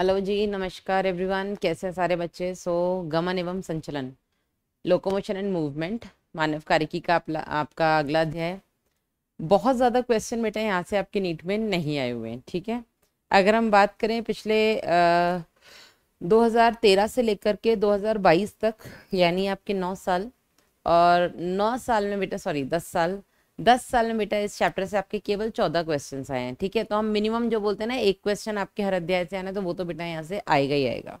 hello जी नमस्कार everyone कैसे हैं सारे बच्चे सो so, गमन एवं संचलन लोकोमोशन एंड मूवमेंट मानव कारिकी का आप, आपका अगला अध्याय बहुत ज़्यादा क्वेश्चन बेटा यहाँ से आपके नीट में नहीं आए हुए हैं ठीक है अगर हम बात करें पिछले आ, 2013 से लेकर के 2022 तक यानी आपके नौ साल और नौ साल में बेटा सॉरी दस साल दस साल में बेटा इस चैप्टर से आपके केवल चौदह क्वेश्चन आए हैं ठीक है तो हम मिनिमम जो बोलते हैं ना एक क्वेश्चन आपके हर अध्याय से आना तो वो तो बेटा यहाँ से आएगा ही आएगा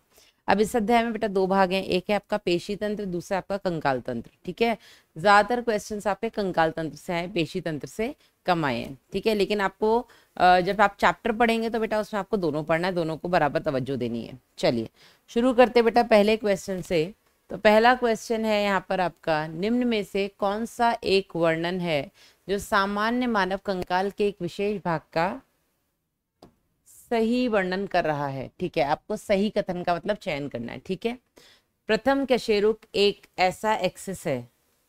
अब इस अध्याय में बेटा दो भाग हैं एक है आपका पेशी तंत्र दूसरा आपका कंकाल तंत्र ठीक है ज्यादातर क्वेश्चन आपके कंकाल तंत्र से आए पेशी तंत्र से कम आए हैं ठीक है लेकिन आपको जब आप चैप्टर पढ़ेंगे तो बेटा उसमें आपको दोनों पढ़ना है दोनों को बराबर तवज्जो देनी है चलिए शुरू करते बेटा पहले क्वेश्चन से तो पहला क्वेश्चन है यहाँ पर आपका निम्न में से कौन सा एक वर्णन है जो सामान्य मानव कंकाल के एक विशेष भाग का सही वर्णन कर रहा है ठीक है आपको सही कथन का मतलब चयन करना है ठीक है प्रथम कशेरुक एक ऐसा एक्सेस है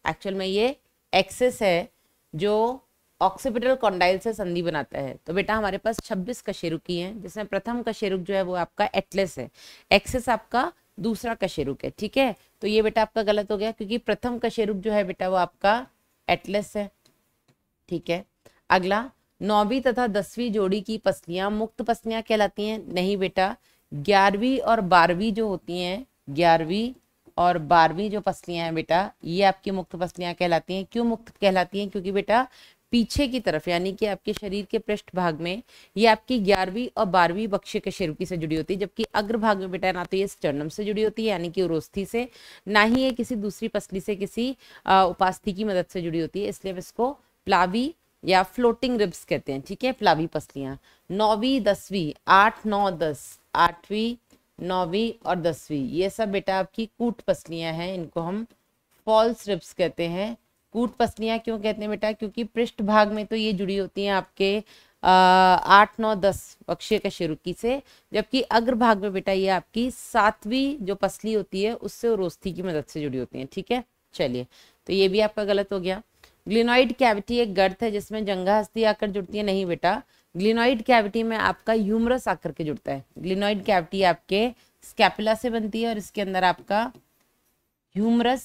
एक्चुअल में ये एक्सेस है जो ऑक्सीपिटल कॉन्डाइल से संधि बनाता है तो बेटा हमारे पास 26 कशेरुकी हैं जिसमें प्रथम कशेरुक जो है वो आपका एटलेस है एक्सेस आपका दूसरा कशेरुक है ठीक है तो ये बेटा आपका गलत हो गया क्योंकि प्रथम कशेरुक जो है बेटा वो आपका एटलेस है ठीक है अगला नौवीं तथा दसवीं जोड़ी की पसलियां मुक्त पसलियां कहलाती हैं नहीं बेटा ग्यारहवीं और बारहवीं जो होती हैं ग्यारहवीं और बारहवीं जो पसलियां हैं बेटा ये आपकी मुक्त पसलियां कहलाती हैं क्यों मुक्त कहलाती हैं क्योंकि बेटा पीछे की तरफ यानी कि आपके शरीर के पृष्ठ भाग में ये आपकी ग्यारहवीं और बारहवीं बक्शे के शरीर से जुड़ी होती है जबकि अग्र भाग में बेटा ना तो ये स्टर्नम से जुड़ी होती है यानी कि उरोस्थी से ना ही ये किसी दूसरी पसली से किसी उपास्थि की मदद से जुड़ी होती है इसलिए हम इसको प्लावी या फ्लोटिंग रिब्स कहते हैं ठीक है प्लावी पसलियाँ नौवीं दसवीं आठ नौ दस आठवीं नौवीं और दसवीं ये सब बेटा आपकी कूट पसलियाँ हैं इनको हम फॉल्स रिब्स कहते हैं कूट पसलियाँ क्यों कहते हैं बेटा क्योंकि पृष्ठ भाग में तो ये जुड़ी होती हैं आपके आठ नौ दस पक्षीय कशेरुकी से जबकि अग्रभाग में बेटा ये आपकी सातवीं जो पसली होती है उससे रोस्ती की मदद से जुड़ी होती है ठीक है चलिए तो ये भी आपका गलत हो गया ग्लिनोइड कैविटी एक गर्थ है जिसमें जंगा हस्ती आकर जुड़ती है नहीं बेटा ग्लिनोइड कैविटी में आपका ह्यूमरस आकर के जुड़ता है ग्लिनोइड कैविटी आपके स्कैपुला से बनती है और इसके अंदर आपका ह्यूमरस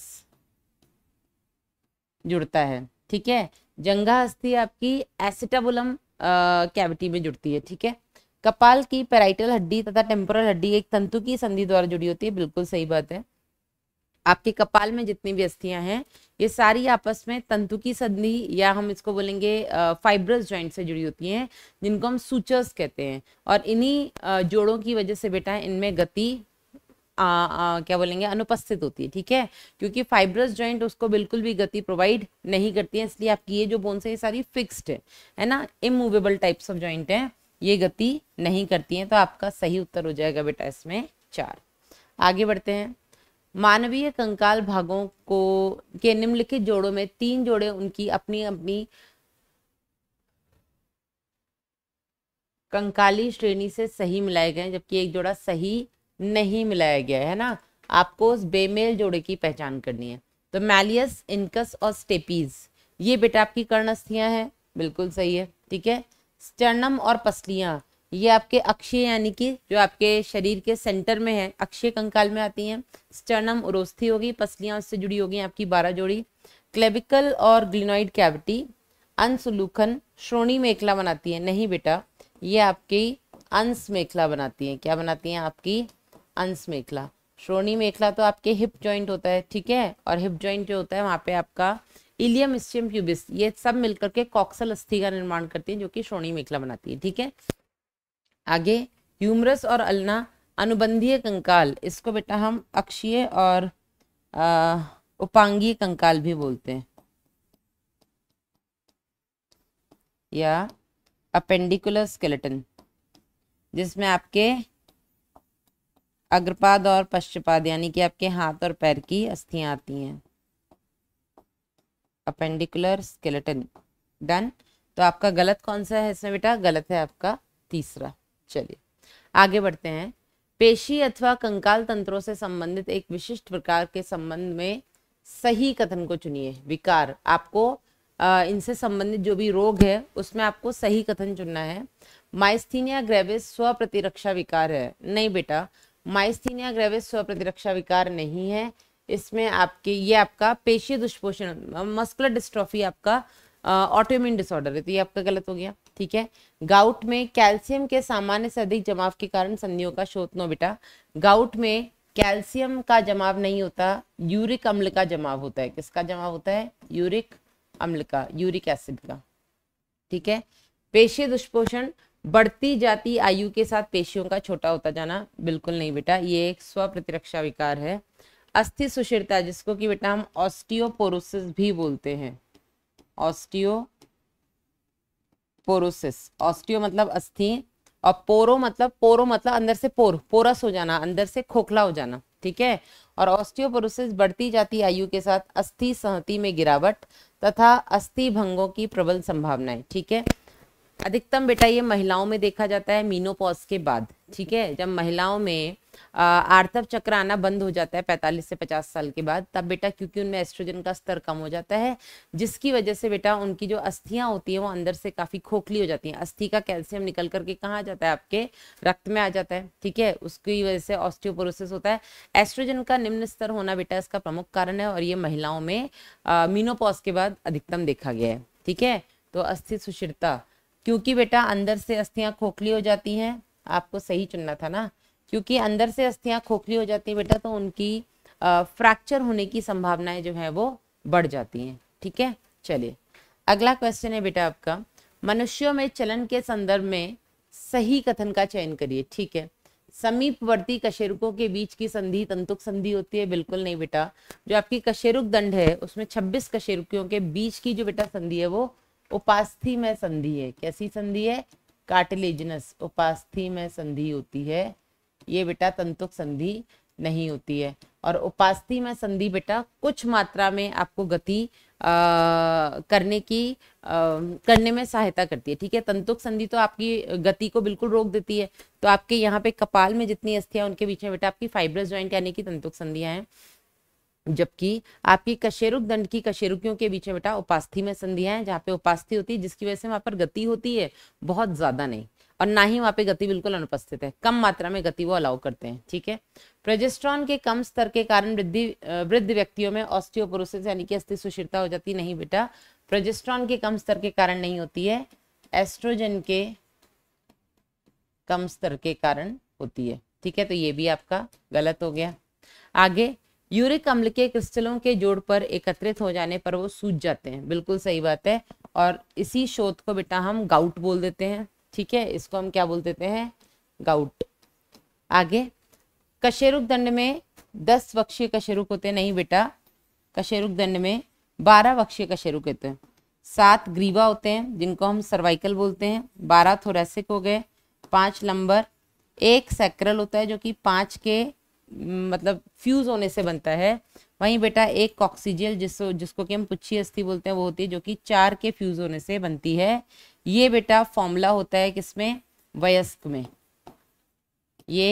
जुड़ता है ठीक है जंगा हस्ती आपकी एसिटाबुलम कैविटी में जुड़ती है ठीक है कपाल की पेराइटल हड्डी तथा टेम्पोरल हड्डी एक तंतु की संधि द्वारा जुड़ी होती है बिल्कुल सही बात है आपके कपाल में जितनी भी अस्थियां हैं ये सारी आपस में तंतु की संधि या हम इसको बोलेंगे फाइब्रस जॉइंट से जुड़ी होती हैं जिनको हम सूचर्स कहते हैं और इन्हीं जोड़ों की वजह से बेटा इनमें गति आ, आ, क्या बोलेंगे अनुपस्थित होती है ठीक है क्योंकि फाइब्रस जॉइंट उसको बिल्कुल भी गति प्रोवाइड नहीं करती है इसलिए आपकी ये जो बोन्स है ये सारी फिक्स्ड है है ना इमूवेबल टाइप्स ऑफ जॉइंट है ये गति नहीं करती है तो आपका सही उत्तर हो जाएगा बेटा इसमें चार आगे बढ़ते हैं मानवीय कंकाल भागों को के निम्नलिखित जोड़ों में तीन जोड़े उनकी अपनी अपनी कंकाली श्रेणी से सही मिलाए गए जबकि एक जोड़ा सही नहीं मिलाया गया है ना आपको उस बेमेल जोड़े की पहचान करनी है तो मैलियस इनकस और स्टेपीज ये बेटा आपकी अस्थियां हैं बिल्कुल सही है ठीक है स्टर्नम और पसलियां ये आपके अक्षय यानी कि जो आपके शरीर के सेंटर में है अक्षय कंकाल में आती हैं स्टर्नम उरोस्थी होगी पसलियां उससे जुड़ी होगी आपकी बारह जोड़ी क्लेबिकल और ग्लिनोइड कैविटी अंशलूखन श्रोणी मेखला बनाती है नहीं बेटा ये आपकी अंश मेखला बनाती है क्या बनाती है आपकी अंश मेखला श्रोणी मेखला तो आपके हिप ज्वाइंट होता है ठीक है और हिप ज्वाइंट जो होता है वहाँ पे आपका इलियम स्टियम प्यूबिस ये सब मिलकर के कॉक्सल अस्थि का निर्माण करती है जो कि श्रोणी मेखला बनाती है ठीक है आगे ह्यूमरस और अलना अनुबंधीय कंकाल इसको बेटा हम अक्षीय और उपांगीय कंकाल भी बोलते हैं या अपेंडिकुलर स्केलेटन जिसमें आपके अग्रपाद और पश्चपाद यानी कि आपके हाथ और पैर की अस्थियां आती हैं अपेंडिकुलर स्केलेटन डन तो आपका गलत कौन सा है इसमें बेटा गलत है आपका तीसरा चलिए आगे बढ़ते हैं पेशी अथवा कंकाल तंत्रों से संबंधित एक विशिष्ट प्रकार के संबंध में सही कथन को चुनिए विकार आपको इनसे संबंधित जो भी रोग है उसमें आपको सही कथन चुनना है माइस्थीनिया ग्रेविस स्व प्रतिरक्षा विकार है नहीं बेटा माइस्थीनिया ग्रेविस स्व प्रतिरक्षा विकार नहीं है इसमें आपके ये आपका पेशी दुष्पोषण मस्कुलर डिस्ट्रॉफी आपका ऑटोम्यून डिसऑर्डर है तो ये आपका गलत हो गया ठीक है गाउट में कैल्शियम के सामान्य से अधिक जमाव के कारण संधियों का शोध नो बेटा गाउट में कैल्शियम का जमाव नहीं होता यूरिक अम्ल का जमाव होता है किसका जमाव होता है यूरिक अम्ल का यूरिक एसिड का ठीक है पेशी दुष्पोषण बढ़ती जाती आयु के साथ पेशियों का छोटा होता जाना बिल्कुल नहीं बेटा ये एक स्व प्रतिरक्षा विकार है अस्थि सुशीलता जिसको कि बेटा हम ऑस्टियोपोरोसिस भी बोलते हैं ऑस्टियो पोरोसिस ऑस्टियो मतलब अस्थि और पोरो मतलब पोरो मतलब अंदर से पोर पोरस हो जाना अंदर से खोखला हो जाना ठीक है और ऑस्टियोपोरोसिस बढ़ती जाती आयु के साथ अस्थि सहति में गिरावट तथा अस्थि भंगों की प्रबल संभावनाएं ठीक है अधिकतम बेटा ये महिलाओं में देखा जाता है मीनोपॉज के बाद ठीक है जब महिलाओं में आर्तव चक्र आना बंद हो जाता है 45 से 50 साल के बाद तब बेटा क्योंकि उनमें एस्ट्रोजन का स्तर कम हो जाता है जिसकी वजह से बेटा उनकी जो अस्थियां होती हैं वो अंदर से काफ़ी खोखली हो जाती हैं अस्थि का कैल्शियम निकल करके कहाँ आ जाता है आपके रक्त में आ जाता है ठीक है उसकी वजह से ऑस्टियोपोरोसिस होता है एस्ट्रोजन का निम्न स्तर होना बेटा इसका प्रमुख कारण है और ये महिलाओं में मीनोपॉज के बाद अधिकतम देखा गया है ठीक है तो अस्थि सुशिरता क्योंकि बेटा अंदर से अस्थियां खोखली हो जाती हैं आपको सही चुनना था ना क्योंकि अंदर से अस्थियां खोखली हो जाती हैं बेटा तो उनकी फ्रैक्चर होने की संभावनाएं जो है वो बढ़ जाती हैं ठीक है चलिए अगला क्वेश्चन है बेटा आपका मनुष्यों में चलन के संदर्भ में सही कथन का चयन करिए ठीक है समीपवर्ती कशेरुकों के बीच की संधि तंतुक संधि होती है बिल्कुल नहीं बेटा जो आपकी कशेरुक दंड है उसमें 26 कशेरुकियों के बीच की जो बेटा संधि है वो उपास्थी में संधि है कैसी संधि है कार्टिलेजनस उपास्थी में संधि होती है ये बेटा तंतुक संधि नहीं होती है और उपास्थि में संधि बेटा कुछ मात्रा में आपको गति करने की आ, करने में सहायता करती है ठीक है तंतुक संधि तो आपकी गति को बिल्कुल रोक देती है तो आपके यहाँ पे कपाल में जितनी अस्थियां उनके बीच में बेटा आपकी फाइब्रस ज्वाइंट यानी कि तंतुक संधियां हैं जबकि आपकी कशेरुक दंड की कशेरुकियों के बीच में बेटा उपास्थि में संधियां हैं जहाँ पे उपास्थि होती है जिसकी वजह से वहां पर गति होती है बहुत ज्यादा नहीं और ना ही वहाँ पे गति बिल्कुल अनुपस्थित है कम मात्रा में गति वो अलाउ करते हैं ठीक है प्रोजेस्ट्रॉन के कम स्तर के कारण वृद्धि वृद्ध व्यक्तियों में ऑस्टियोपोरोसिस यानी कि अस्थि सुशीलता हो जाती नहीं बेटा प्रोजेस्ट्रॉन के कम स्तर के कारण नहीं होती है एस्ट्रोजन के कम स्तर के कारण होती है ठीक है तो ये भी आपका गलत हो गया आगे यूरिक अम्ल के क्रिस्टलों के जोड़ पर एकत्रित हो जाने पर वो सूज जाते हैं बिल्कुल सही बात है और इसी शोध को बेटा हम गाउट बोल देते हैं ठीक है इसको हम क्या बोल देते हैं गाउट आगे कशेरुक दंड में दस वक्षीय कशेरुक होते नहीं बेटा कशेरुक दंड में बारह वक्षीय कशेरुक होते हैं सात ग्रीवा होते हैं जिनको हम सर्वाइकल बोलते हैं बारह थोरेसिक हो गए पांच लंबर एक सैक्रल होता है जो कि पांच के मतलब फ्यूज होने से बनता है वहीं बेटा एक कॉक्सीजियल जिसको जिसको कि हम पुच्छी अस्थि बोलते हैं वो होती है जो कि चार के फ्यूज होने से बनती है ये बेटा फॉर्मूला होता है किसमें वयस्क में ये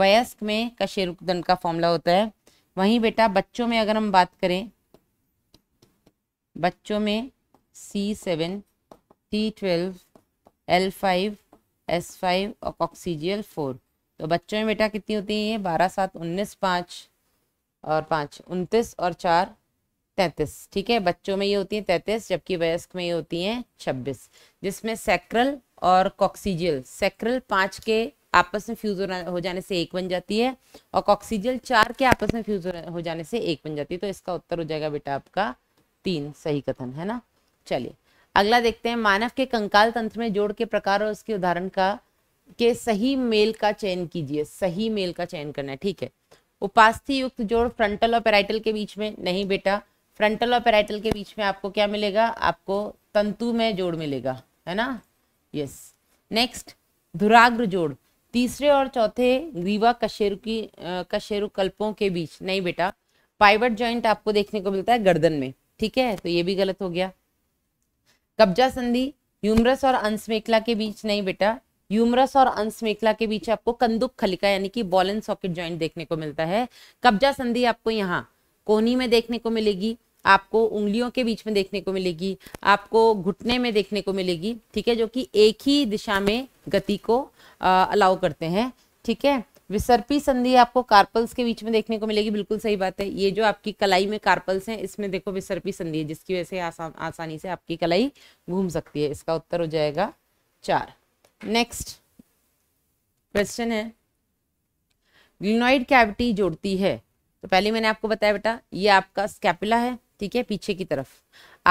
वयस्क में कशेरुकदंड का फॉर्मूला होता है वहीं बेटा बच्चों में अगर हम बात करें बच्चों में C seven T twelve L five S five और कॉक्सीजियल फोर तो बच्चों में बेटा कितनी होती है ये बारह सात उन्नीस पाँच और पाँच उनतीस और चार तैंतीस ठीक है बच्चों में ये होती है तैंतीस जबकि वयस्क में ये होती हैं छब्बीस जिसमें सेक्रल और कॉक्सीजल सेक्रल पाँच के आपस में फ्यूज हो जाने से एक बन जाती है और कॉक्सीजियल चार के आपस में फ्यूज हो जाने से एक बन जाती है तो इसका उत्तर हो जाएगा बेटा आपका तीन सही कथन है ना चलिए अगला देखते हैं मानव के कंकाल तंत्र में जोड़ के प्रकार और उसके उदाहरण का के सही मेल का चयन कीजिए सही मेल का चयन करना है ठीक है उपास्थि युक्त जोड़ फ्रंटल और पेराइटल के बीच में नहीं बेटा फ्रंटल और पेराइटल के बीच में आपको क्या मिलेगा आपको तंतु में जोड़ मिलेगा है ना यस नेक्स्ट धुराग्र जोड़ तीसरे और चौथे ग्रीवा कशेरु की कशेरुकल्पों के बीच नहीं बेटा पाइवट जॉइंट आपको देखने को मिलता है गर्दन में ठीक है तो ये भी गलत हो गया कब्जा संधि ह्यूमरस और अंशमेखला के बीच नहीं बेटा यूमरस और अंश के बीच आपको कंदुक खलिका यानी कि बॉल एंड सॉकेट ज्वाइंट देखने को मिलता है कब्जा संधि आपको यहाँ कोहनी में देखने को मिलेगी आपको उंगलियों के बीच में देखने को मिलेगी आपको घुटने में देखने को मिलेगी ठीक है जो कि एक ही दिशा में गति को अलाउ करते हैं ठीक है विसर्पी संधि आपको कार्पल्स के बीच में देखने को मिलेगी बिल्कुल सही बात है ये जो आपकी कलाई में कार्पल्स हैं इसमें देखो विसर्पी संधि है जिसकी वजह से आसान आसानी से आपकी कलाई घूम सकती है इसका उत्तर हो जाएगा चार नेक्स्ट क्वेश्चन है ग्लिनोइड कैविटी जोड़ती है तो पहले मैंने आपको बताया बेटा ये आपका स्कैपुला है ठीक है पीछे की तरफ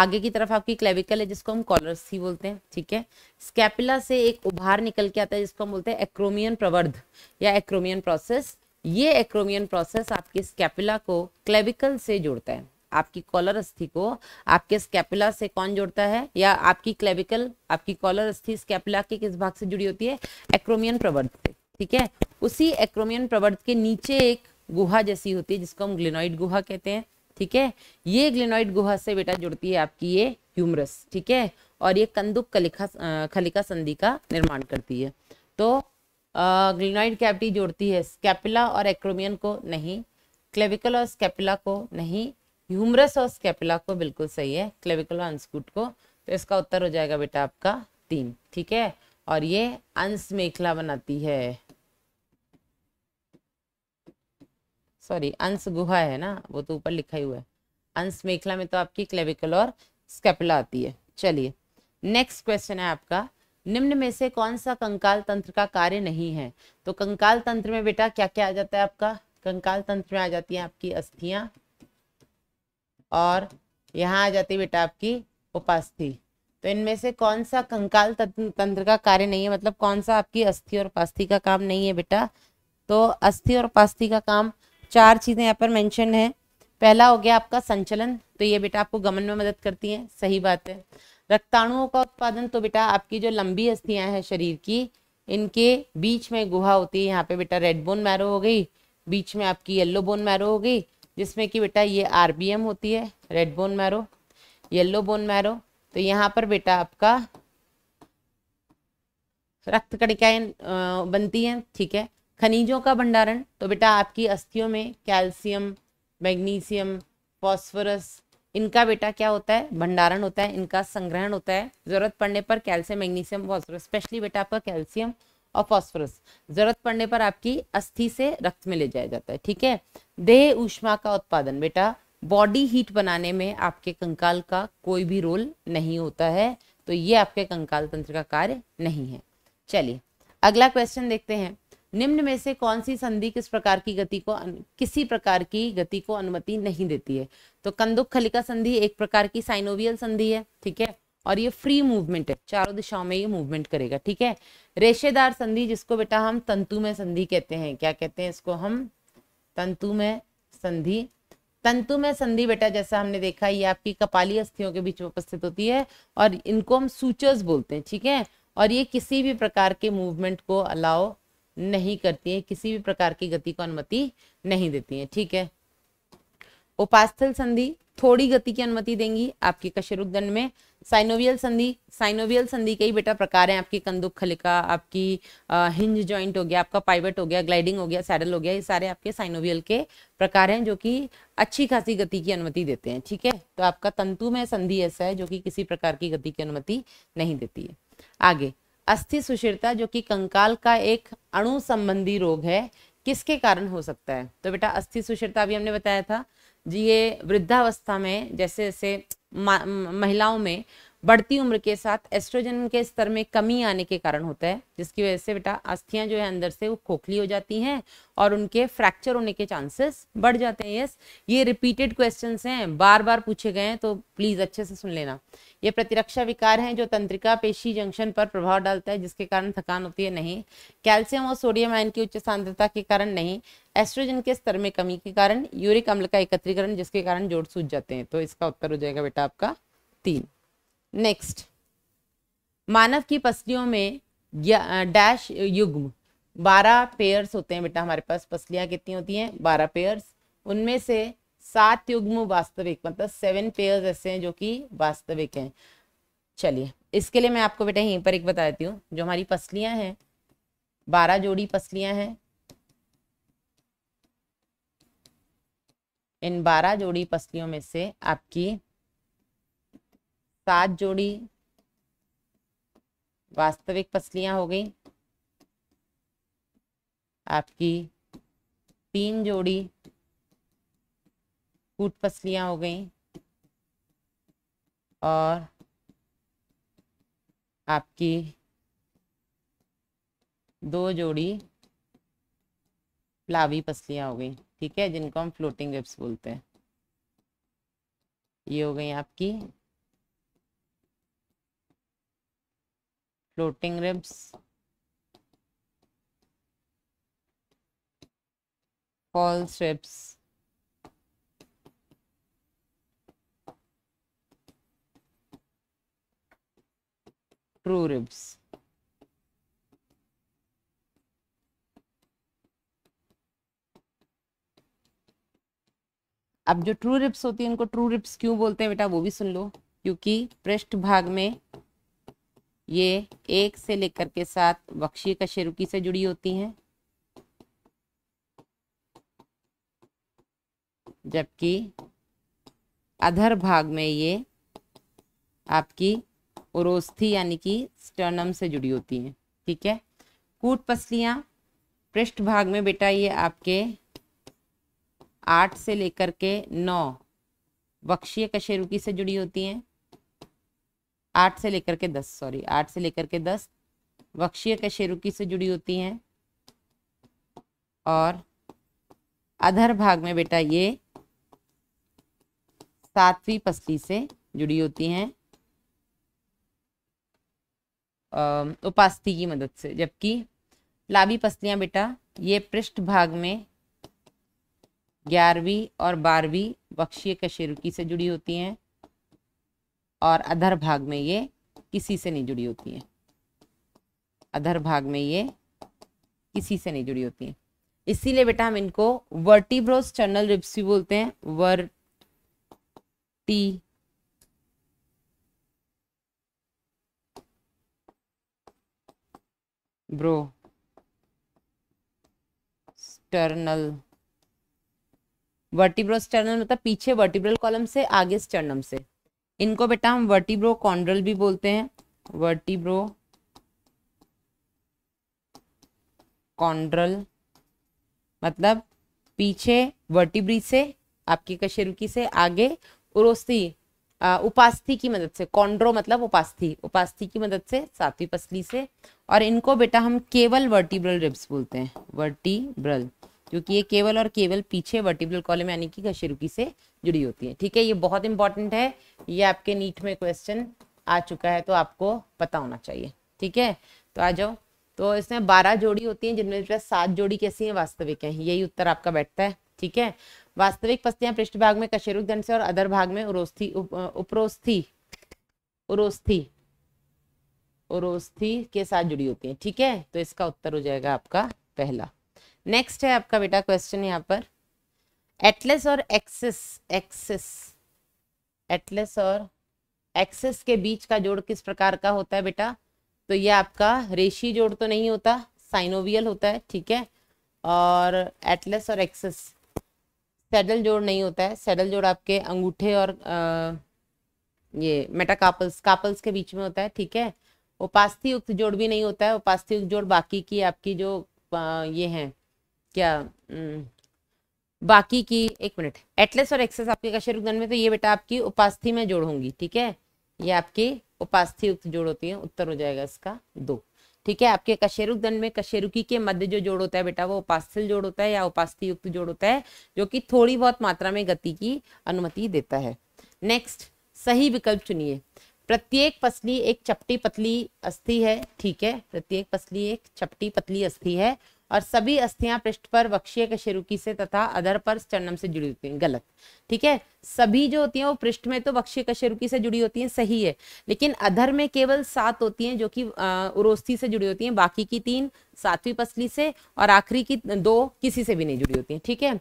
आगे की तरफ आपकी क्लेविकल है जिसको हम कॉलर्स ही बोलते हैं ठीक है स्कैपुला से एक उभार निकल के आता है जिसको हम बोलते हैं एक्रोमियन प्रवर्ध या एक्रोमियन प्रोसेस ये एक्रोमियन प्रोसेस आपके स्कैपुला को क्लेविकल से जोड़ता है आपकी कॉलर अस्थि को आपके स्कैपुला से कौन जोड़ता है या आपकी क्लेविकल आपकी कॉलर अस्थि स्कैपुला के किस भाग से जुड़ी होती है एक्रोमियन प्रवर्त से ठीक है उसी एक्रोमियन प्रवर्त के नीचे एक गुहा जैसी होती है जिसको हम ग्लिनॉइड गुहा कहते हैं ठीक है ये ग्लिनॉइड गुहा से बेटा जुड़ती है आपकी ये ह्यूमरस ठीक है और ये कंदुक कलिखा खलिका संधि का निर्माण करती है तो ग्लिनॉइड कैविटी जोड़ती है स्कैपिला और एक्रोमियन को नहीं क्लेविकल और स्कैपिला को नहीं ह्यूमरस और स्केपिला को बिल्कुल सही है क्लेविकल अंस्कूट को तो इसका उत्तर हो जाएगा बेटा आपका तीन ठीक है और ये अंश मेखला बनाती है सॉरी अंश गुहा है ना वो तो ऊपर लिखा ही हुआ है अंश मेखला में तो आपकी क्लेविकल और स्केपिला आती है चलिए नेक्स्ट क्वेश्चन है आपका निम्न में से कौन सा कंकाल तंत्र का कार्य नहीं है तो कंकाल तंत्र में बेटा क्या क्या आ जाता है आपका कंकाल तंत्र में आ जाती है आपकी अस्थियां और यहाँ आ जाती बेटा आपकी उपास्थि तो इनमें से कौन सा कंकाल तंत्र का कार्य नहीं है मतलब कौन सा आपकी अस्थि और उपास्थि का काम नहीं है बेटा तो अस्थि और उपास्थि का काम चार चीज़ें यहाँ पर मेंशन है पहला हो गया आपका संचलन तो ये बेटा आपको गमन में मदद करती है सही बात है रक्ताणुओं का उत्पादन तो बेटा आपकी जो लंबी अस्थियां हैं शरीर की इनके बीच में गुहा होती है यहाँ पे बेटा रेड बोन मैरो हो गई बीच में आपकी येल्लो बोन मैरो हो गई जिसमें कि बेटा ये आर होती है red bone marrow yellow bone marrow तो यहाँ पर बेटा आपका रक्त कणिकाएं बनती हैं ठीक है खनिजों का भंडारण तो बेटा आपकी अस्थियों में कैल्शियम मैग्नीशियम फॉस्फोरस इनका बेटा क्या होता है भंडारण होता है इनका संग्रहण होता है जरूरत पड़ने पर कैल्शियम मैग्नीशियम फॉस्फोरस स्पेशली बेटा आपका कैल्शियम और फॉस्फोरस जरूरत पड़ने पर आपकी अस्थि से रक्त में ले जाया जाता है ठीक है देह ऊष्मा का उत्पादन बेटा बॉडी हीट बनाने में आपके कंकाल का कोई भी रोल नहीं होता है तो ये आपके कंकाल तंत्र का कार्य नहीं है चलिए अगला क्वेश्चन देखते हैं निम्न में से कौन सी संधि किस प्रकार की गति को किसी प्रकार की गति को अनुमति नहीं देती है तो कंदुक खलिका संधि एक प्रकार की साइनोवियल संधि है ठीक है और ये फ्री मूवमेंट है चारों दिशाओं में ये मूवमेंट करेगा ठीक है रेशेदार संधि जिसको बेटा हम तंतु में संधि कहते हैं क्या कहते हैं इसको हम तंतु में संधि तंतु में संधि बेटा जैसा हमने देखा ये आपकी कपाली अस्थियों के बीच में उपस्थित होती है और इनको हम सूचर्स बोलते हैं ठीक है और ये किसी भी प्रकार के मूवमेंट को अलाउ नहीं करती है किसी भी प्रकार की गति को अनुमति नहीं देती है ठीक है उपास्थल संधि थोड़ी गति की अनुमति देंगी आपके कशरुक दंड में साइनोवियल संधि साइनोवियल संधि के ही बेटा प्रकार हैं आपकी कंदुक खलिका आपकी आ, हिंज जॉइंट हो गया आपका पाइवेट हो गया ग्लाइडिंग हो गया सैडल हो गया ये सारे आपके साइनोवियल के प्रकार हैं जो कि अच्छी खासी गति की अनुमति देते हैं ठीक है तो आपका तंतु में संधि ऐसा है जो कि किसी प्रकार की गति की अनुमति नहीं देती है आगे अस्थि सुशीरता जो कि कंकाल का एक अणु संबंधी रोग है किसके कारण हो सकता है तो बेटा अस्थि सुशीरता अभी हमने बताया था ये वृद्धावस्था में जैसे जैसे महिलाओं में बढ़ती उम्र के साथ एस्ट्रोजन के स्तर में कमी आने के कारण होता है जिसकी वजह से बेटा अस्थियां जो है अंदर से वो खोखली हो जाती हैं और उनके फ्रैक्चर होने के चांसेस बढ़ जाते हैं यस ये रिपीटेड क्वेश्चन हैं बार बार पूछे गए हैं तो प्लीज अच्छे से सुन लेना ये प्रतिरक्षा विकार है जो तंत्रिका पेशी जंक्शन पर प्रभाव डालता है जिसके कारण थकान होती है नहीं कैल्सियम और सोडियम आयन की उच्च सांद्रता के कारण नहीं एस्ट्रोजन के स्तर में कमी के कारण यूरिक अम्ल का एकत्रीकरण जिसके कारण जोड़ सूझ जाते हैं तो इसका उत्तर हो जाएगा बेटा आपका तीन नेक्स्ट मानव की पसलियों में डैश युग्म बारह पेयर्स होते हैं बेटा हमारे पास पसलियाँ कितनी होती हैं बारह पेयर्स उनमें से सात युग्म वास्तविक मतलब सेवन पेयर्स ऐसे हैं जो कि वास्तविक हैं चलिए इसके लिए मैं आपको बेटा यहीं पर एक बता देती हूँ जो हमारी पसलियाँ हैं बारह जोड़ी पसलियाँ हैं इन बारह जोड़ी पसलियों में से आपकी सात जोड़ी वास्तविक पसलियां हो गई आपकी तीन जोड़ी कूट पसलियां हो गई और आपकी दो जोड़ी प्लावी पसलियां हो गई ठीक है जिनको हम फ्लोटिंग वेब्स बोलते हैं ये हो गई आपकी floating ribs false ribs true ribs अब जो ट्रू रिप्स होती है उनको ट्रू रिप्स क्यों बोलते हैं बेटा वो भी सुन लो क्योंकि पृष्ठ भाग में ये एक से लेकर के सात वक्षीय कशेरुकी से जुड़ी होती हैं जबकि अधर भाग में ये आपकी उरोस्थी यानी कि स्टर्नम से जुड़ी होती हैं ठीक है कूट पसलियाँ पृष्ठ भाग में बेटा ये आपके आठ से लेकर के नौ वक्षीय कशेरुकी से जुड़ी होती हैं आठ से लेकर के दस सॉरी आठ से लेकर के दस वक्षीय कशेरुकी से जुड़ी होती हैं और अधर भाग में बेटा ये सातवीं पसली से जुड़ी होती हैं उपास्थि की मदद से जबकि लाभी पसलियां बेटा ये पृष्ठ भाग में ग्यारहवीं और बारहवीं वक्षीय कशेरुकी से जुड़ी होती हैं और अधर भाग में ये किसी से नहीं जुड़ी होती है अधर भाग में ये किसी से नहीं जुड़ी होती है इसीलिए बेटा हम इनको वर्टिब्रोस चर्नल रिप्स भी बोलते हैं vertebro sternal vertebrosternal मतलब पीछे वर्टिब्रल कॉलम से आगे स्टर्नम से इनको बेटा हम वर्टिब्रो कॉन्ड्रल भी बोलते हैं वर्टिब्रो कॉन्ड्रल मतलब पीछे वर्टिब्री से आपकी कशेरुकी से आगे उरोस्थी उपास्थि की मदद से कॉन्ड्रो मतलब उपास्थि उपास्थि की मदद से सातवीं पसली से और इनको बेटा हम केवल वर्टिब्रल रिब्स बोलते हैं वर्टिब्रल क्योंकि ये केवल और केवल पीछे वर्टिब्रल कॉलम यानी कि कशेरुकी से जुड़ी होती है ठीक है ये बहुत इंपॉर्टेंट है ये आपके नीट में क्वेश्चन आ चुका है तो आपको पता होना चाहिए ठीक है तो आ जाओ तो इसमें बारह जोड़ी होती हैं जिनमें सात जोड़ी कैसी हैं वास्तविक हैं यही उत्तर आपका बैठता है ठीक है वास्तविक पस्तियां पृष्ठ भाग में कशेरुक दंड से और अदर भाग में उरोस्थी उप, उपरोस्थी उरोस्थी उरोस्थी के साथ जुड़ी होती हैं ठीक है तो इसका उत्तर हो जाएगा आपका पहला नेक्स्ट है आपका बेटा क्वेश्चन यहाँ पर एटलेस और एक्सिस एक्सिस एटलेस और एक्सिस के बीच का जोड़ किस प्रकार का होता है बेटा तो ये आपका रेशी जोड़ तो नहीं होता साइनोवियल होता है ठीक है और एटलेस और एक्सिस सेडल जोड़ नहीं होता है सेडल जोड़ आपके अंगूठे और आ, ये मेटाकापल्स कापल्स के बीच में होता है ठीक है उपास्थियुक्त जोड़ भी नहीं होता है उपास्थियुक्त जोड़ बाकी की आपकी जो आ, ये हैं क्या हम्म, बाकी की एक मिनट एटलेस और एक्सेस आपके कश्य रुग्दन में तो ये बेटा आपकी उपास्थि में जोड़ होंगी ठीक है ये आपकी उपास्थि उक्त जोड़ होती है उत्तर हो जाएगा इसका दो ठीक है आपके कशेरुक दंड में कशेरुकी के मध्य जो जोड़ होता है बेटा वो उपास्थल जोड़ होता है या उपास्थि युक्त जोड़ होता है जो कि थोड़ी बहुत मात्रा में गति की अनुमति देता है नेक्स्ट सही विकल्प चुनिए प्रत्येक पसली एक चपटी पतली अस्थि है ठीक है प्रत्येक पसली एक चपटी पतली अस्थि है और सभी अस्थियां पृष्ठ पर वक्षीय कशेरुकी से तथा अधर पर स्टर्नम से जुड़ी होती हैं गलत ठीक है सभी जो होती हैं वो पृष्ठ में तो वक्षीय कशेरुकी से जुड़ी होती हैं सही है लेकिन अधर में केवल सात होती हैं जो कि उरोस्थी से जुड़ी होती हैं बाकी की तीन सातवीं पसली से और आखिरी की दो किसी से भी नहीं जुड़ी होती है ठीक है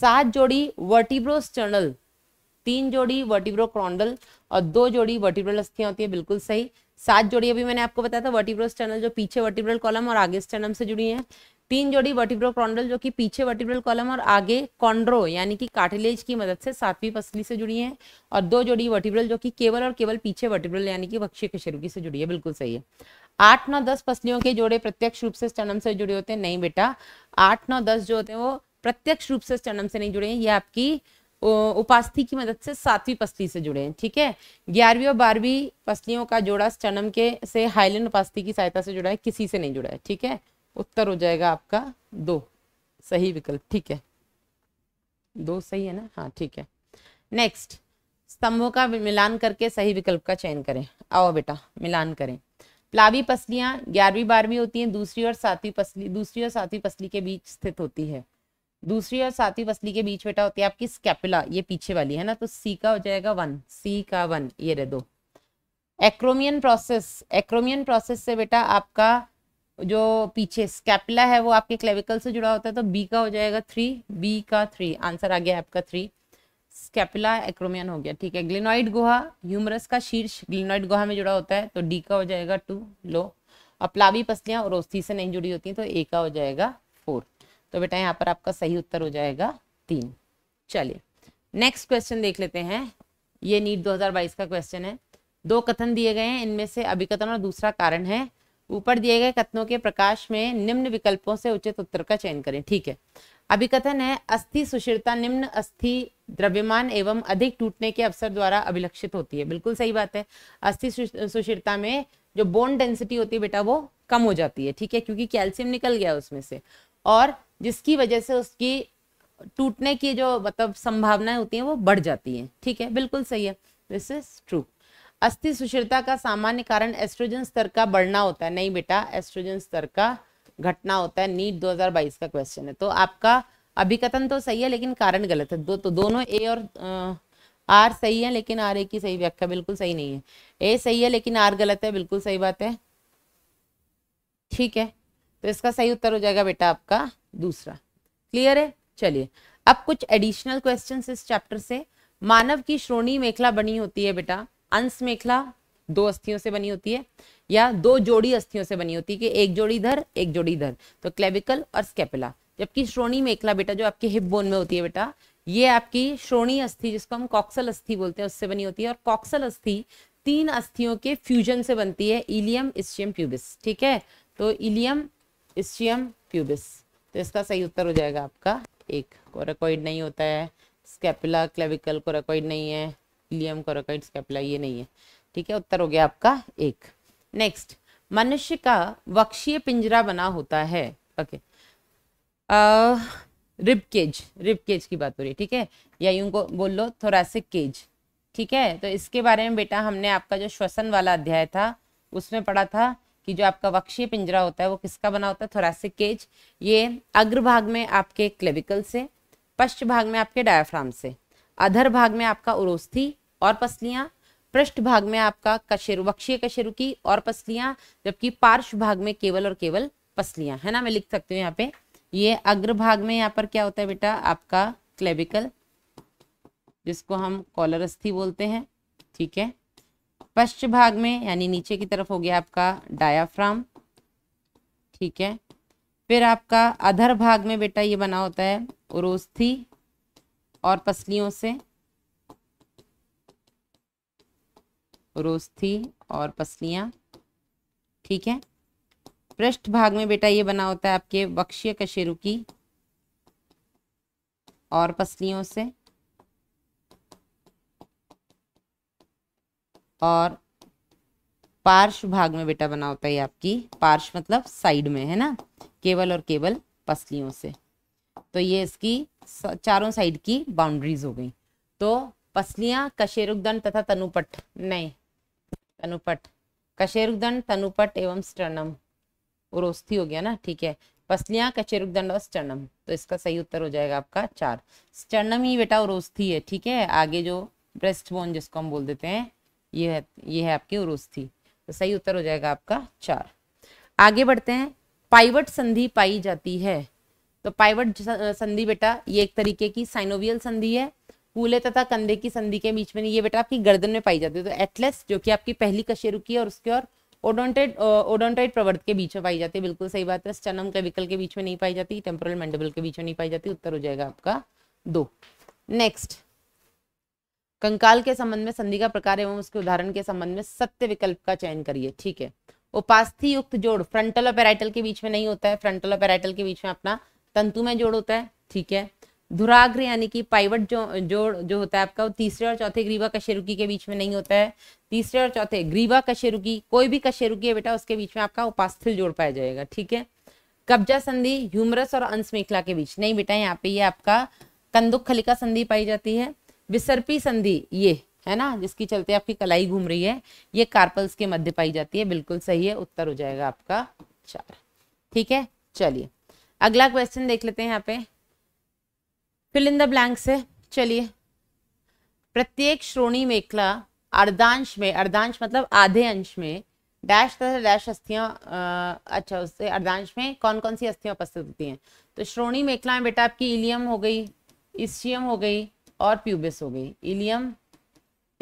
सात जोड़ी वर्टिब्रो स्टर्नल तीन जोड़ी वर्टिब्रो क्रॉन्डल और दो जोड़ी वर्टिब्रल अस्थियां होती है बिल्कुल सही सात जोड़ी अभी मैंने आपको बताया था वर्टिब्रो स्टर्नल जो पीछे वर्टिब्रल कॉलम और आगे स्टर्नम से जुड़ी है तीन जोड़ी वर्टिब्रो क्रॉन्डल जो कि पीछे वर्टिब्रल कॉलम और आगे कॉन्ड्रो यानी कि कार्टिलेज की मदद से सातवीं पसली से जुड़ी है और दो जोड़ी वर्टिब्रल जो कि केवल और केवल पीछे वर्टिब्रल यानी कि के कशेरुकी से जुड़ी है बिल्कुल सही है आठ नौ दस पसलियों के जोड़े प्रत्यक्ष रूप से स्टनम से जुड़े होते हैं नहीं बेटा आठ नौ दस जो होते हैं वो प्रत्यक्ष रूप से स्टनम से नहीं जुड़े हैं ये आपकी उपास्थि की मदद से सातवीं पसली से जुड़े हैं ठीक है ग्यारहवीं और बारहवीं पसलियों का जोड़ा स्टनम के से हाइलैंड उपास्थि की सहायता से जुड़ा है किसी से नहीं जुड़ा है ठीक है उत्तर हो जाएगा आपका दो सही विकल्प ठीक है दो सही है ना हाँ ठीक है नेक्स्ट स्तंभों का मिलान करके सही विकल्प का चयन करें आओ बेटा मिलान करें प्लावी पसलियां ग्यारहवीं बारहवीं होती हैं दूसरी और सातवीं पसली दूसरी और सातवीं पसली के बीच स्थित होती है दूसरी और सातवीं पसली के बीच बेटा होती है आपकी स्कैपुला ये पीछे वाली है ना तो सी का हो जाएगा वन सी का वन ये रहे दो एक्रोमियन प्रोसेस एक्रोमियन प्रोसेस से बेटा आपका जो पीछे स्कैपिला है वो आपके क्लेविकल से जुड़ा होता है तो बी का हो जाएगा थ्री बी का थ्री आंसर आ गया आपका थ्री स्कैपिला एक्रोमियन हो गया ठीक है ग्लिनॉइड गुहा ह्यूमरस का शीर्ष ग्लिनॉइड गुहा में जुड़ा होता है तो डी का हो जाएगा टू लो और प्लावी पसलियाँ ओस्थी से नहीं जुड़ी होती तो ए का हो जाएगा फोर तो बेटा यहाँ पर आपका सही उत्तर हो जाएगा तीन चलिए नेक्स्ट क्वेश्चन देख लेते हैं ये नीट 2022 का क्वेश्चन है दो कथन दिए गए हैं इनमें से अभिकथन और दूसरा कारण है ऊपर दिए गए कथनों के प्रकाश में निम्न विकल्पों से उचित उत्तर का चयन करें ठीक है अभी कथन है अस्थि सुशीलता निम्न अस्थि द्रव्यमान एवं अधिक टूटने के अवसर द्वारा अभिलक्षित होती है बिल्कुल सही बात है अस्थि सुशिरता में जो बोन डेंसिटी होती है बेटा वो कम हो जाती है ठीक है क्योंकि कैल्शियम निकल गया उसमें से और जिसकी वजह से उसकी टूटने की जो मतलब संभावनाएं होती है वो बढ़ जाती है ठीक है बिल्कुल सही है दिस इज ट्रू अस्थि सुशीलता का सामान्य कारण एस्ट्रोजन स्तर का बढ़ना होता है नहीं बेटा एस्ट्रोजन स्तर का घटना होता है नीट 2022 का क्वेश्चन है तो आपका अभिकथन तो सही है लेकिन कारण गलत है दो तो दोनों ए और आ, आर सही है लेकिन आर ए की सही व्याख्या बिल्कुल सही नहीं है ए सही है लेकिन आर गलत है बिल्कुल सही बात है ठीक है तो इसका सही उत्तर हो जाएगा बेटा आपका दूसरा क्लियर है चलिए अब कुछ एडिशनल क्वेश्चन इस चैप्टर से मानव की श्रोणी मेखला बनी होती है बेटा अंश मेखला दो अस्थियों से बनी होती है या दो जोड़ी अस्थियों से बनी होती है कि एक जोड़ी इधर एक जोड़ी इधर तो क्लेविकल और स्केपिला जबकि श्रोणी मेखला बेटा जो आपके हिप बोन में होती है बेटा ये आपकी श्रोणी अस्थि जिसको हम कॉक्सल अस्थि बोलते हैं उससे बनी होती है और कॉक्सल अस्थि तीन अस्थियों के फ्यूजन से बनती है इलियम इस्टियम प्यूबिस ठीक है तो इलियम इस्टियम प्यूबिस तो इसका सही उत्तर हो जाएगा आपका एक कोरेकॉइड नहीं होता है स्केपला क्लेविकल कोरेकोइड नहीं है हीलियम कोरोकाइट स्केपला ये नहीं है ठीक है उत्तर हो गया आपका एक नेक्स्ट मनुष्य का वक्षीय पिंजरा बना होता है okay rib cage rib cage की बात हो रही है ठीक है या यूं को बोल लो थोरासिक केज ठीक है तो इसके बारे में बेटा हमने आपका जो श्वसन वाला अध्याय था उसमें पढ़ा था कि जो आपका वक्षीय पिंजरा होता है वो किसका बना होता है थोरासिक केज ये अग्रभाग में आपके क्लेविकल से पश्च भाग में आपके डायफ्राम से अधर भाग में आपका उरोस्थी और पसलियां पृष्ठ भाग में आपका कशेरु वक्षीय कशेरु की और पसलियां जबकि पार्श्व भाग में केवल और केवल पसलियां है ना मैं लिख सकती हूँ यहाँ पे ये अग्रभाग में यहाँ पर क्या होता है बेटा आपका क्लेविकल जिसको हम कॉलर बोलते हैं ठीक है पश्चिम भाग में यानी नीचे की तरफ हो गया आपका डायाफ्राम ठीक है फिर आपका अधर भाग में बेटा ये बना होता है उरोस्थी और पसलियों से रोस्थी और पसलियाँ ठीक है पृष्ठ भाग में बेटा ये बना होता है आपके वक्षीय कशेरुकी और पसलियों से और पार्श्व भाग में बेटा बना होता है आपकी पार्श्व मतलब साइड में है ना केवल और केवल पसलियों से तो ये इसकी चारों साइड की बाउंड्रीज हो गई तो पसलियां कशेरुकदंड तथा तनुपट नहीं तनुपट कशेरुकदंड तनुपट एवं स्टर्नम उरोस्थी हो गया ना ठीक है पसलियां कचेरुकदंड और स्टर्नम तो इसका सही उत्तर हो जाएगा आपका चार स्टर्नम ही बेटा उरोस्थी है ठीक है आगे जो ब्रेस्ट बोन जिसको हम बोल देते हैं ये है ये है आपकी उरोस्थी तो सही उत्तर हो जाएगा आपका चार आगे बढ़ते हैं पाइवट संधि पाई जाती है तो पाइवट संधि बेटा ये एक तरीके की साइनोवियल संधि है कूले तथा कंधे की संधि के बीच में ये बेटा आपकी गर्दन में पाई जाती है तो एटलेस जो कि आपकी पहली कशेरु की और उसके और ओडोंटेड ओडोंटाइड प्रवर्त के बीच में पाई जाती है बिल्कुल सही बात है स्टनम क्लेविकल के बीच में नहीं पाई जाती टेम्पोरल मंडबल के बीच में नहीं पाई जाती उत्तर हो जाएगा आपका दो नेक्स्ट कंकाल के संबंध में संधि का प्रकार एवं उसके उदाहरण के संबंध में सत्य विकल्प का चयन करिए ठीक है उपास्थि युक्त जोड़ फ्रंटल और पेराइटल के बीच में नहीं होता है फ्रंटल और पेराइटल के बीच में अपना तंतु में जोड़ होता है ठीक है धुराग्र यानी कि पाइवट जो जोड़ जो होता है आपका वो तीसरे और चौथे ग्रीवा कशेरुकी के बीच में नहीं होता है तीसरे और चौथे ग्रीवा कशेरुकी कोई भी कशेरुकी है बेटा उसके बीच में आपका उपास्थिल जोड़ पाया जाएगा ठीक है कब्जा संधि ह्यूमरस और अंशमेखला के बीच नहीं बेटा यहाँ पे ये आपका कंदुक खलिका संधि पाई जाती है विसर्पी संधि ये है ना जिसकी चलते आपकी कलाई घूम रही है ये कार्पल्स के मध्य पाई जाती है बिल्कुल सही है उत्तर हो जाएगा आपका चार ठीक है चलिए अगला क्वेश्चन देख लेते हैं यहाँ पे फिल इन द ब्लैंक से चलिए प्रत्येक श्रोणी मेखला अर्धांश में अर्धांश मतलब आधे अंश में डैश तथा डैश अस्थियां अच्छा उससे अर्धांश में कौन कौन सी अस्थियां उपस्थित होती हैं तो श्रोणी मेखला में बेटा आपकी इलियम हो गई इस्टियम हो गई और प्यूबिस हो गई इलियम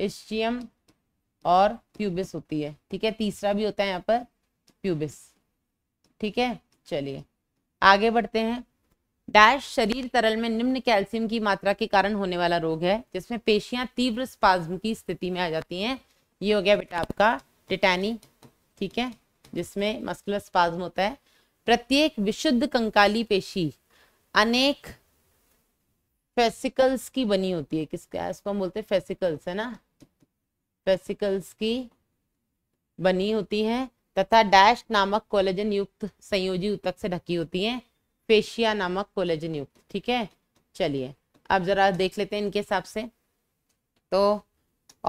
इस्टियम और प्यूबिस होती है ठीक है तीसरा भी होता है यहाँ पर प्यूबिस ठीक है चलिए आगे बढ़ते हैं डैश शरीर तरल में निम्न कैल्शियम की मात्रा के कारण होने वाला रोग है जिसमें पेशियां तीव्र स्पाज्म की स्थिति में आ जाती हैं ये हो गया बेटा आपका टिटैनी ठीक है जिसमें मस्कुलर स्पाज्म होता है प्रत्येक विशुद्ध कंकाली पेशी अनेक फेसिकल्स की बनी होती है किसका इसको हम बोलते हैं फेसिकल्स है ना फेसिकल्स की बनी होती है तथा डैश नामक कोलेजन युक्त संयोजी ऊतक से ढकी होती है फेशिया नामक कोलेजन युक्त ठीक है चलिए अब जरा देख लेते हैं इनके हिसाब से तो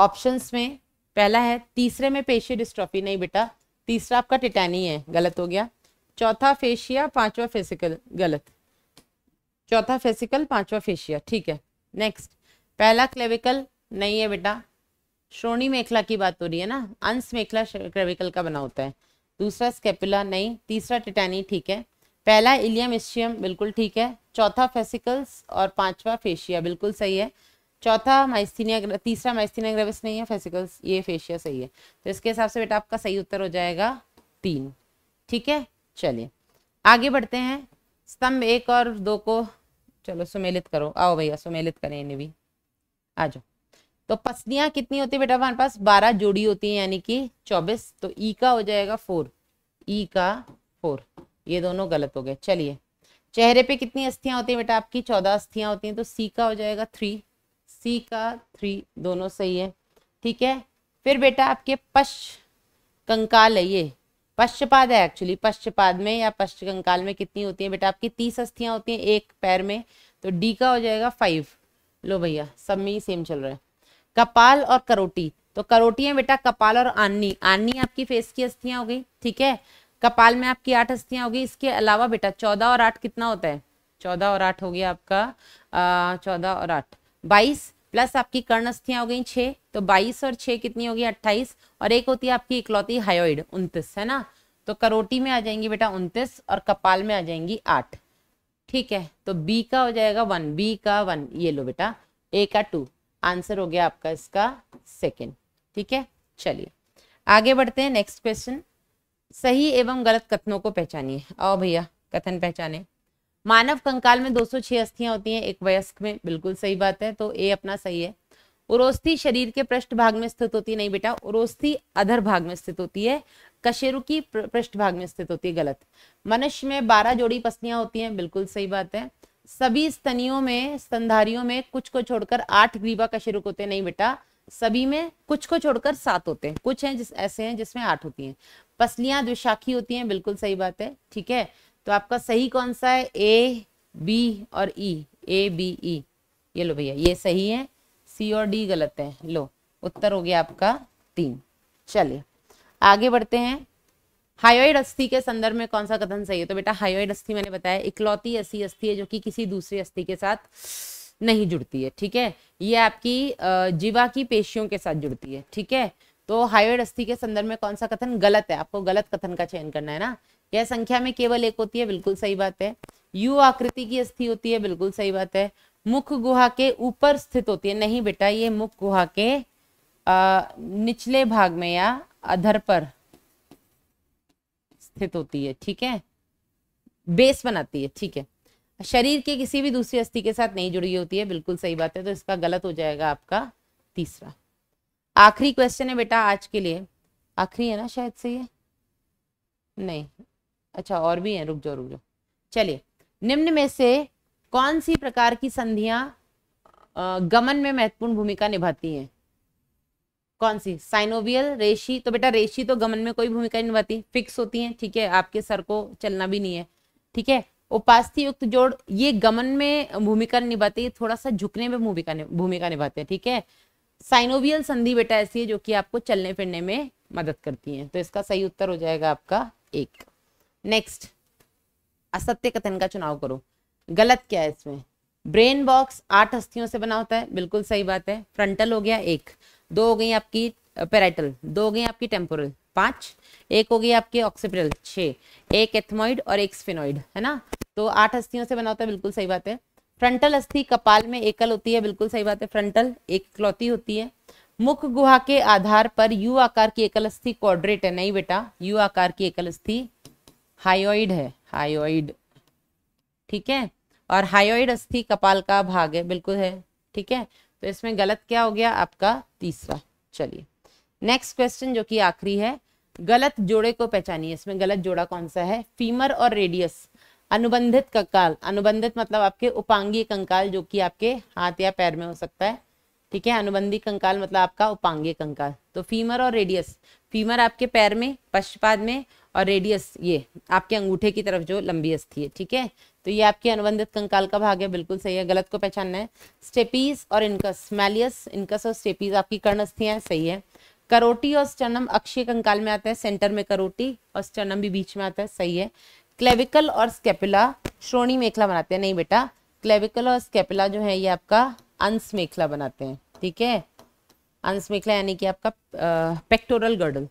ऑप्शंस में पहला है तीसरे में पेशी डिस्ट्रॉफी नहीं बेटा तीसरा आपका टिटानी है गलत हो गया चौथा फेशिया पांचवा फेसिकल गलत चौथा फेसिकल पांचवा फेशिया ठीक है नेक्स्ट पहला क्लेविकल नहीं है बेटा श्रोणी मेखला की बात हो रही है ना अंश मेखला क्रेविकल का बना होता है दूसरा स्केपुला नहीं तीसरा टिटानी ठीक है पहला इलियम एशियम बिल्कुल ठीक है चौथा फेसिकल्स और पांचवा फेशिया बिल्कुल सही है चौथा माइस्थीनिया तीसरा माइस्थीनिया ग्रेविस नहीं है फेसिकल्स ये फेशिया सही है तो इसके हिसाब से बेटा आपका सही उत्तर हो जाएगा तीन ठीक है चलिए आगे बढ़ते हैं स्तंभ एक और दो को चलो सुमेलित करो आओ भैया सुमेलित करें इन्हें भी आ जाओ तो पसलियां कितनी होती है बेटा हमारे पास बारह जोड़ी होती है यानी कि चौबीस तो ई e का हो जाएगा फोर ई e का फोर ये दोनों गलत हो गए चलिए चेहरे पे कितनी अस्थियां होती हैं बेटा आपकी चौदह अस्थियां होती हैं तो सी का हो जाएगा थ्री सी का थ्री दोनों सही है ठीक है फिर बेटा आपके पश्च कंकाल है ये पश्चपाद है एक्चुअली पश्चपाद में या पश्च कंकाल में कितनी होती है बेटा आपकी तीस अस्थियां होती हैं एक पैर में तो डी का हो जाएगा फाइव लो भैया सब में ही सेम चल रहा है कपाल और करोटी तो करोटी है बेटा कपाल और आन्नी आन्नी आपकी फेस की अस्थियां हो गई ठीक है कपाल में आपकी आठ अस्थियां होगी इसके अलावा बेटा चौदह और आठ कितना होता है चौदह और आठ हो गया आपका चौदह और आठ बाईस प्लस आपकी कर्ण अस्थियां हो गई छे तो बाईस और छह कितनी होगी अट्ठाईस और एक होती है आपकी इकलौती हाइड उन्तीस है ना तो करोटी में आ जाएंगी बेटा उनतीस और कपाल में आ जाएंगी आठ ठीक है तो बी का हो जाएगा वन बी का वन ये लो बेटा ए का टू आंसर हो गया आपका इसका सेकेंड ठीक है चलिए आगे बढ़ते हैं नेक्स्ट क्वेश्चन सही एवं गलत कथनों को पहचानिए आओ भैया कथन पहचाने मानव कंकाल में 206 अस्थियां होती हैं एक वयस्क में बिल्कुल सही बात है तो ए अपना सही है उरोस्थी शरीर के पृष्ठ भाग में स्थित होती है नहीं बेटा उरोस्थी अधर भाग में स्थित होती है कशेरु की पृष्ठ भाग में स्थित होती है गलत मनुष्य में बारह जोड़ी पसलियां होती हैं बिल्कुल सही बात है सभी स्तनियों में स्तनधारियों में कुछ को छोड़कर आठ ग्रीवा कशेरुक होते नहीं बेटा सभी में कुछ को छोड़कर सात होते हैं कुछ हैं जिस ऐसे हैं जिसमें आठ होती हैं पसलियां द्विशाखी होती हैं बिल्कुल सही बात है ठीक है तो आपका सही कौन सा है ए बी और ई ए बी ई ये लो भैया ये सही है सी और डी गलत है लो उत्तर हो गया आपका तीन चलिए आगे बढ़ते हैं हाइड अस्थि के संदर्भ में कौन सा कथन सही है तो बेटा हायोइड अस्थि मैंने बताया इकलौती ऐसी अस्थि है जो कि किसी दूसरी अस्थि के साथ नहीं जुड़ती है ठीक है ये आपकी जीवा की पेशियों के साथ जुड़ती है ठीक है तो हायोइड अस्थि के संदर्भ में कौन सा कथन गलत है आपको गलत कथन का चयन करना है ना यह संख्या में केवल एक होती है बिल्कुल सही बात है यू आकृति की अस्थि होती है बिल्कुल सही बात है मुख गुहा के ऊपर स्थित होती है नहीं बेटा ये मुख गुहा के आ, निचले भाग में या अधर पर स्थित होती है ठीक है बेस बनाती है ठीक है शरीर के किसी भी दूसरी अस्थि के साथ नहीं जुड़ी होती है बिल्कुल सही बात है तो इसका गलत हो जाएगा आपका तीसरा आखिरी क्वेश्चन है बेटा आज के लिए आखिरी है ना शायद से ये नहीं अच्छा और भी है रुक जाओ रुक जाओ चलिए निम्न में से कौन सी प्रकार की संधियां गमन में महत्वपूर्ण भूमिका निभाती हैं कौन सी साइनोवियल रेशी तो बेटा रेशी तो गमन में कोई भूमिका नहीं निभाती फिक्स होती है ठीक है आपके सर को चलना भी नहीं है ठीक है उपास्थि युक्त जोड़ ये गमन में भूमिका निभाते थोड़ा सा झुकने में भूमिका भूमिका निभाते हैं ठीक है साइनोवियल संधि बेटा ऐसी है जो कि आपको चलने फिरने में मदद करती है तो इसका सही उत्तर हो जाएगा आपका एक नेक्स्ट असत्य कथन का चुनाव करो गलत क्या है इसमें ब्रेन बॉक्स आठ अस्थियों से बना होता है बिल्कुल सही बात है फ्रंटल हो गया एक दो हो गई आपकी पेराइटल दो हो गई आपकी टेम्पोरल पांच एक हो गई आपकी ऑक्सीपिटल छ एक एथमोइड और एक स्फेनोइड है ना तो आठ अस्थियों से बना होता है बिल्कुल सही बात है फ्रंटल अस्थि कपाल में एकल होती है बिल्कुल सही बात है फ्रंटल एक क्लौती होती है मुख गुहा के आधार पर यू आकार की एकल अस्थि कॉड्रेट है नहीं बेटा यू आकार की एकल अस्थि हायोइड है हायोइड ठीक है और हाइड अस्थि कपाल का भाग है बिल्कुल है ठीक है तो इसमें गलत क्या हो गया आपका तीसरा चलिए नेक्स्ट क्वेश्चन जो कि आखिरी है गलत जोड़े को पहचानिए इसमें गलत जोड़ा कौन सा है फीमर और रेडियस अनुबंधित कंकाल अनुबंधित मतलब आपके उपांगी कंकाल जो कि आपके हाथ या पैर में हो सकता है ठीक है अनुबंधी कंकाल मतलब आपका उपांगी कंकाल तो फीमर और रेडियस फीमर आपके पैर में पश्चपाद में और रेडियस ये आपके अंगूठे की तरफ जो लंबी अस्थि है ठीक है तो ये आपकी अनुबंधित कंकाल का भाग है बिल्कुल सही है गलत को पहचानना है स्टेपीज और इनकस मैलियस इनकस और स्टेपीज आपकी कर्णस्थियां है, सही है करोटी और स्टनम अक्षीय कंकाल में आता है सेंटर में करोटी और स्टनम भी बीच में आता है सही है क्लेविकल और स्केपिला श्रोणी मेखला बनाते हैं नहीं बेटा क्लेविकल और स्केपिला जो है ये आपका अंश मेखला बनाते हैं ठीक है अंश मेखला यानी कि आपका पेक्टोरल गर्डल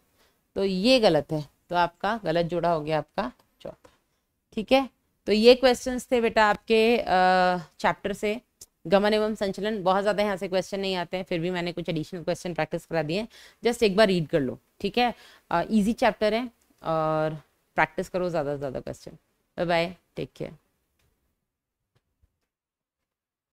तो ये गलत है तो आपका गलत जोड़ा हो गया आपका चौथा ठीक है तो ये क्वेश्चंस थे बेटा आपके चैप्टर से गमन एवं संचलन बहुत ज़्यादा यहाँ से क्वेश्चन नहीं आते हैं फिर भी मैंने कुछ एडिशनल क्वेश्चन प्रैक्टिस करा दिए जस्ट एक बार रीड कर लो ठीक है ईजी चैप्टर है और प्रैक्टिस करो ज़्यादा से ज़्यादा question bye bye take care